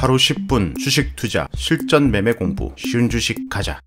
하루 10분 주식 투자 실전 매매 공부 쉬운 주식 가자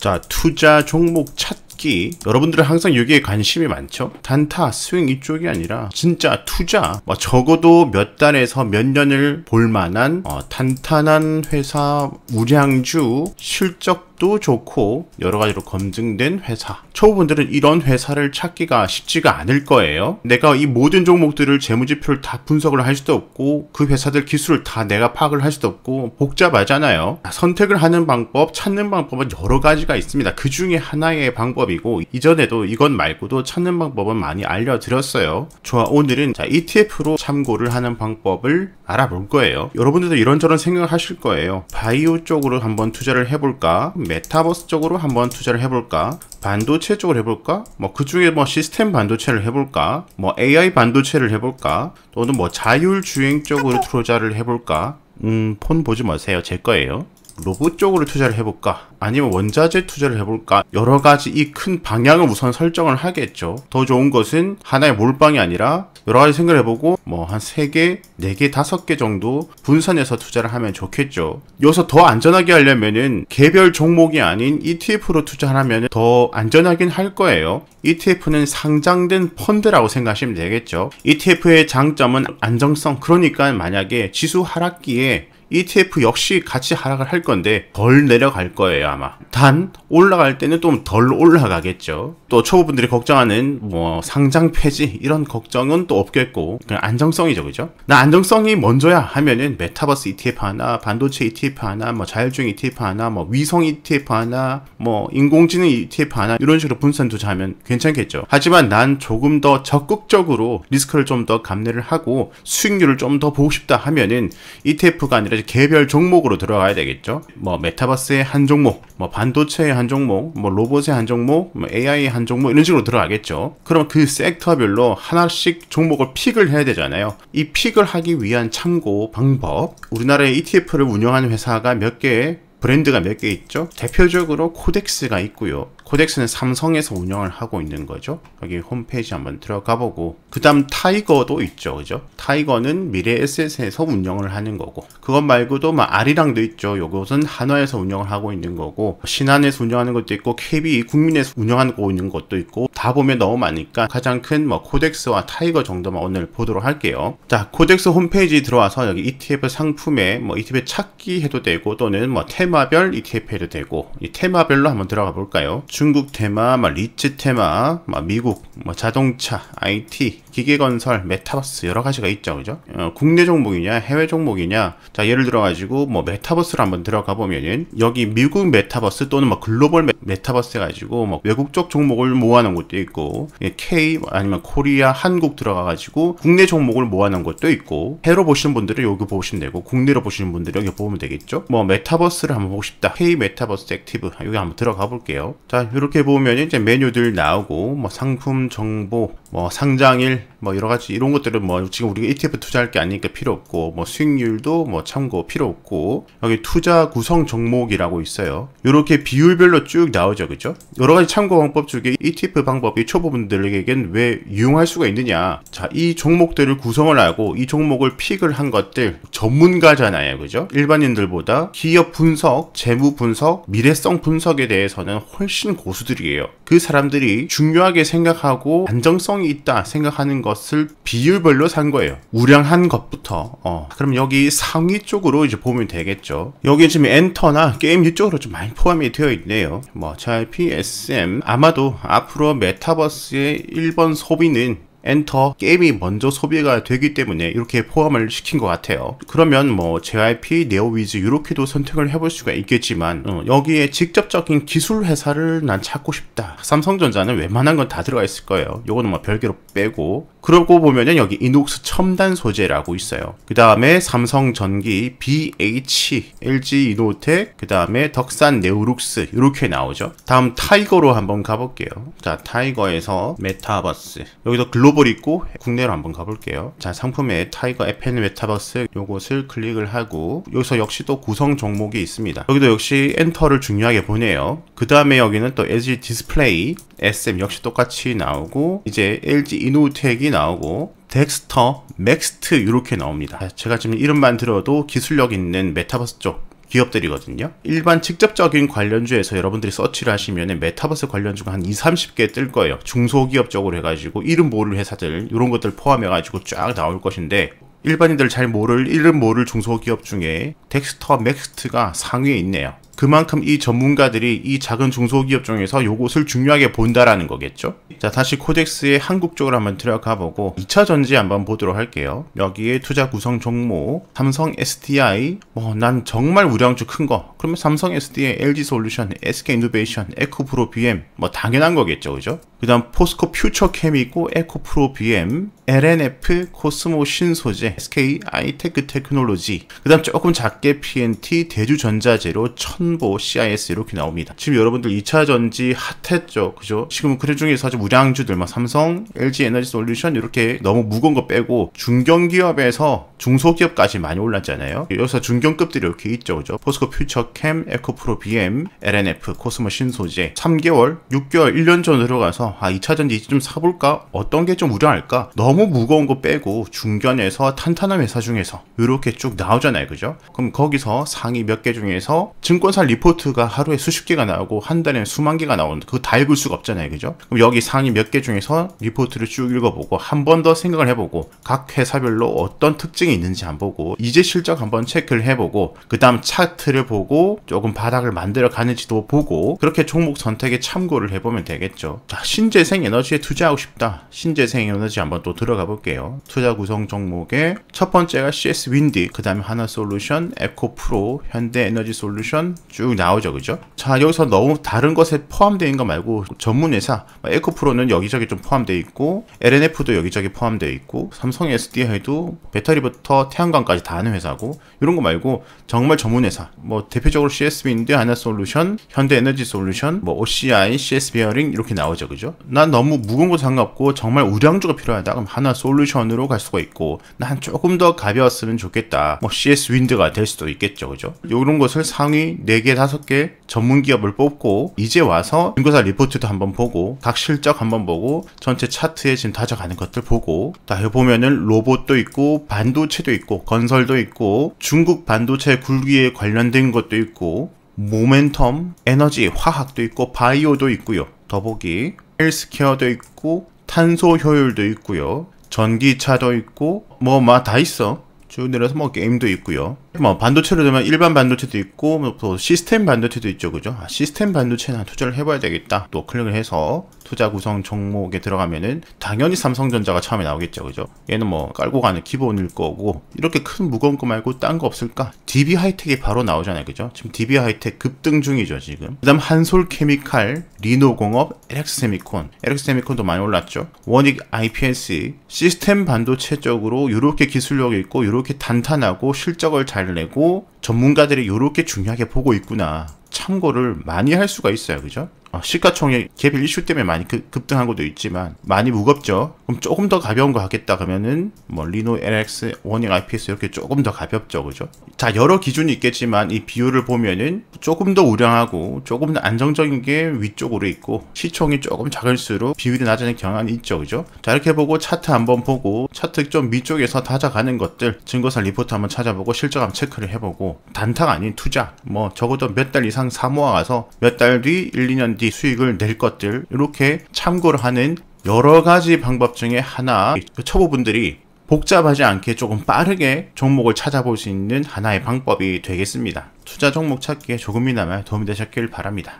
자 투자 종목 찾기 여러분들은 항상 여기에 관심이 많죠 단타 스윙 이쪽이 아니라 진짜 투자 뭐 적어도 몇 달에서 몇 년을 볼만한 어, 탄탄한 회사 우량주 실적 또 좋고 여러 가지로 검증된 회사 초보분들은 이런 회사를 찾기가 쉽지가 않을 거예요 내가 이 모든 종목들을 재무지표를 다 분석을 할 수도 없고 그 회사들 기술을 다 내가 파악을 할 수도 없고 복잡하잖아요 선택을 하는 방법 찾는 방법은 여러 가지가 있습니다 그 중에 하나의 방법이고 이전에도 이건 말고도 찾는 방법은 많이 알려드렸어요 좋아 오늘은 자, ETF로 참고를 하는 방법을 알아볼 거예요 여러분들도 이런저런 생각을 하실 거예요 바이오 쪽으로 한번 투자를 해볼까 메타버스 쪽으로 한번 투자를 해볼까 반도체 쪽을 해볼까 뭐 그중에 뭐 시스템 반도체를 해볼까 뭐 AI 반도체를 해볼까 또는 뭐 자율주행 쪽으로 투자를 해볼까 음폰 보지 마세요 제 거예요 로봇 쪽으로 투자를 해볼까 아니면 원자재 투자를 해볼까 여러가지 이 큰 방향을 우선 설정을 하겠죠 더 좋은 것은 하나의 몰빵이 아니라 여러가지 생각을 해보고 뭐 한 3개 4개 5개 정도 분산해서 투자를 하면 좋겠죠 여기서 더 안전하게 하려면은 개별 종목이 아닌 ETF로 투자하면 더 안전하긴 할 거예요 ETF는 상장된 펀드라고 생각하시면 되겠죠 ETF의 장점은 안정성 그러니까 만약에 지수 하락기에 ETF 역시 같이 하락을 할 건데 덜 내려갈 거예요 아마 단 올라갈 때는 좀 덜 올라가겠죠 또 초보분들이 걱정하는 뭐 상장 폐지 이런 걱정은 또 없겠고 그냥 안정성이죠 그죠 나 안정성이 먼저야 하면은 메타버스 ETF 하나 반도체 ETF 하나 뭐 자율주행 ETF 하나 뭐 위성 ETF 하나 뭐 인공지능 ETF 하나 이런 식으로 분산 투자하면 괜찮겠죠 하지만 난 조금 더 적극적으로 리스크를 좀 더 감내를 하고 수익률을 좀 더 보고 싶다 하면은 ETF가 아니라 개별 종목으로 들어가야 되겠죠. 뭐 메타버스의 한 종목, 뭐 반도체의 한 종목, 뭐 로봇의 한 종목, 뭐 AI의 한 종목 이런 식으로 들어가겠죠. 그럼 그 섹터별로 하나씩 종목을 픽을 해야 되잖아요. 이 픽을 하기 위한 참고 방법, 우리나라의 ETF를 운영하는 회사가 몇 개의 브랜드가 몇 개 있죠. 대표적으로 코덱스가 있고요. 코덱스는 삼성에서 운영을 하고 있는 거죠. 여기 홈페이지 한번 들어가 보고 그 다음 타이거도 있죠. 그죠? 타이거는 미래 에셋에서 운영을 하는 거고 그것 말고도 막 뭐 아리랑도 있죠. 요것은 한화에서 운영을 하고 있는 거고 신한에서 운영하는 것도 있고 KB 국민에서 운영하고 있는 것도 있고 다 보면 너무 많으니까 가장 큰 뭐 코덱스와 타이거 정도만 오늘 보도록 할게요. 자, 코덱스 홈페이지 들어와서 여기 ETF 상품에 뭐 ETF 찾기 해도 되고 또는 뭐 테마별 ETF 해도 되고 이 테마별로 한번 들어가 볼까요? 중국 테마, 막 리츠 테마, 막 미국, 뭐 자동차, IT, 기계건설, 메타버스 여러 가지가 있죠, 그죠? 어, 국내 종목이냐, 해외 종목이냐. 자, 예를 들어 가지고 뭐 메타버스를 한번 들어가 보면은 여기 미국 메타버스 또는 뭐 글로벌 메타버스 해가지고 뭐 외국 쪽 종목을 모아놓은 것도 있고 예, K 아니면 코리아, 한국 들어가 가지고 국내 종목을 모아놓은 것도 있고 해로 보시는 분들은 여기 보시면 되고 국내로 보시는 분들은 여기 보면 되겠죠? 뭐 메타버스를 한번 보고 싶다. K 메타버스 액티브 아, 여기 한번 들어가 볼게요. 자, 이렇게 보면 이제 메뉴들 나오고 뭐 상품 정보, 뭐 상장일, 뭐 여러 가지 이런 것들은 뭐 지금 우리가 ETF 투자할 게 아니니까 필요 없고 뭐 수익률도 뭐 참고 필요 없고 여기 투자 구성 종목이라고 있어요. 이렇게 비율별로 쭉 나오죠, 그죠? 여러 가지 참고 방법 중에 ETF 방법이 초보분들에게는왜 유용할 수가 있느냐? 자, 이 종목들을 구성을 하고 이 종목을 픽을 한 것들 전문가잖아요, 그죠? 일반인들보다 기업 분석, 재무 분석, 미래성 분석에 대해서는 훨씬 쓰는 고수들이에요. 그 사람들이 중요하게 생각하고 안정성이 있다 생각하는 것을 비율별로 산 거예요. 우량한 것부터. 어. 그럼 여기 상위 쪽으로 이제 보면 되겠죠. 여기 지금 엔터나 게임 이쪽으로 좀 많이 포함이 되어 있네요. 뭐 j 피 s m 아마도 앞으로 메타버스의 1번 소비는 엔터 게임이 먼저 소비가 되기 때문에 이렇게 포함을 시킨 것 같아요 그러면 뭐 JYP, 네오위즈 이렇게도 선택을 해 볼 수가 있겠지만 어, 여기에 직접적인 기술 회사를 난 찾고 싶다 삼성전자는 웬만한 건 다 들어가 있을 거예요 요거는 뭐 별개로 빼고 그러고 보면은 여기 이눅스 첨단 소재라고 있어요 그 다음에 삼성전기, BH, LG 이노텍 그 다음에 덕산 네오룩스 이렇게 나오죠 다음 타이거로 한번 가볼게요 자 타이거에서 메타버스 여기서 글로 글로벌 있고 국내로 한번 가볼게요 자 상품에 타이거 FN 메타버스 요것을 클릭을 하고 여기서 역시 또 구성 종목이 있습니다 여기도 역시 엔터를 중요하게 보네요 그 다음에 여기는 또 LG 디스플레이 SM 역시 똑같이 나오고 이제 LG 이노우텍이 나오고 덱스터, 맥스트 이렇게 나옵니다 아, 제가 지금 이름만 들어도 기술력 있는 메타버스 쪽 기업들이거든요. 일반 직접적인 관련주에서 여러분들이 서치를 하시면 메타버스 관련주가 한 2, 30개 뜰 거예요. 중소기업 쪽으로 해가지고 이름 모를 회사들 이런 것들 포함해가지고 쫙 나올 것인데 일반인들 잘 모를 이름 모를 중소기업 중에 덱스터 맥스트가 상위에 있네요. 그만큼 이 전문가들이 이 작은 중소기업 중에서 요것을 중요하게 본다라는 거겠죠? 자, 다시 코덱스의 한국 쪽으로 한번 들어가 보고 2차 전지 한번 보도록 할게요. 여기에 투자 구성 종목, 삼성 SDI, 뭐 난 정말 우량주 큰 거. 그러면 삼성 SDI, LG 솔루션, SK 이노베이션, 에코프로 BM 뭐 당연한 거겠죠. 그죠? 그 다음 포스코 퓨처캠이 있고 에코프로 BM, LNF, 코스모 신소재, SK 아이테크 테크놀로지 그 다음 조금 작게 PNT, 대주전자재료, 천보, CIS 이렇게 나옵니다 지금 여러분들 2차전지 핫했죠 그죠? 지금 그래 중에서 아주 무량주들 막 삼성, LG 에너지 솔루션 이렇게 너무 무거운 거 빼고 중견기업에서 중소기업까지 많이 올랐잖아요 여기서 중견급들이 이렇게 있죠 그죠? 포스코 퓨처캠, 에코프로 BM, LNF, 코스모 신소재 3개월, 6개월, 1년 전으로 가서 아 2차전지 좀 사볼까? 어떤 게 좀 우려할까? 너무 무거운 거 빼고 중견에서 탄탄한 회사 중에서 이렇게 쭉 나오잖아요 그죠? 그럼 거기서 상위 몇 개 중에서 증권사 리포트가 하루에 수십 개가 나오고 한 달에 수만 개가 나오는데 그거 다 읽을 수가 없잖아요 그죠? 그럼 여기 상위 몇 개 중에서 리포트를 쭉 읽어보고 한 번 더 생각을 해보고 각 회사별로 어떤 특징이 있는지 안 보고 이제 실적 한번 체크를 해보고 그 다음 차트를 보고 조금 바닥을 만들어 가는지도 보고 그렇게 종목 선택에 참고를 해보면 되겠죠 자, 신재생 에너지에 투자하고 싶다. 신재생 에너지 한번 또 들어가 볼게요. 투자 구성 종목에 첫 번째가 CS 윈디, 그 다음에 하나 솔루션, 에코 프로, 현대 에너지 솔루션 쭉 나오죠. 그죠? 자, 여기서 너무 다른 것에 포함되어 있는 거 말고 전문회사, 뭐 에코 프로는 여기저기 좀 포함되어 있고, LNF도 여기저기 포함되어 있고, 삼성 SDI도 배터리부터 태양광까지 다 하는 회사고, 이런 거 말고 정말 전문회사, 뭐 대표적으로 CS 윈디, 하나 솔루션, 현대 에너지 솔루션, 뭐 OCI, CS 베어링 이렇게 나오죠. 그죠? 난 너무 무거운 거상관없고 정말 우량주가 필요하다. 그럼 하나 솔루션으로 갈 수가 있고 난 조금 더 가벼웠으면 좋겠다. 뭐 CS 윈드가 될 수도 있겠죠. 그죠? 이런 것을 상위 4개, 5개 전문 기업을 뽑고 이제 와서 증거사 리포트도 한번 보고 각 실적 한번 보고 전체 차트에 지금 다져가는 것들 보고 다 해보면은 로봇도 있고 반도체도 있고 건설도 있고 중국 반도체 굴기에 관련된 것도 있고 모멘텀, 에너지, 화학도 있고 바이오도 있고요. 더보기 헬스케어도 있고 탄소 효율도 있고요 전기차도 있고 뭐막다 있어 쭉 내려서 뭐 게임도 있고요 뭐 반도체로 되면 일반 반도체도 있고 뭐 또 시스템 반도체도 있죠 그죠 아, 시스템 반도체나 투자를 해봐야 되겠다 또 클릭을 해서 투자 구성 종목에 들어가면은 당연히 삼성전자가 처음에 나오겠죠 그죠 얘는 뭐 깔고 가는 기본일 거고 이렇게 큰 무거운 거 말고 딴 거 없을까 DB 하이텍이 바로 나오잖아요 그죠 지금 DB 하이텍 급등 중이죠 지금 그 다음 한솔케미칼 리노공업 LX세미콘 LX세미콘도 많이 올랐죠 원익 IPS 시스템 반도체 쪽으로 이렇게 기술력이 있고 이렇게 단단하고 실적을 잘잘 내고 전문가들이 이렇게 중요하게 보고 있구나 참고를 많이 할 수가 있어요 그죠 어, 시가총액 개별 이슈 때문에 많이 급등한 것도 있지만 많이 무겁죠. 그럼 조금 더 가벼운 거 하겠다 그러면은 뭐 리노 LX, 원익 IPS 이렇게 조금 더 가볍죠, 그죠? 자 여러 기준이 있겠지만 이 비율을 보면은 조금 더 우량하고 조금 더 안정적인 게 위쪽으로 있고 시총이 조금 작을수록 비율이 낮아지는 경향이 있죠, 그죠? 자 이렇게 보고 차트 한번 보고 차트 좀위쪽에서 다져가는 것들 증거사 리포트 한번 찾아보고 실적 한번 체크를 해보고 단타가 아닌 투자 뭐 적어도 몇 달 이상 사모아가서 몇 달 뒤 1, 2년 어디 수익을 낼 것들 이렇게 참고를 하는 여러 가지 방법 중에 하나 그 초보분들이 복잡하지 않게 조금 빠르게 종목을 찾아볼 수 있는 하나의 방법이 되겠습니다. 투자 종목 찾기에 조금이나마 도움이 되셨길 바랍니다.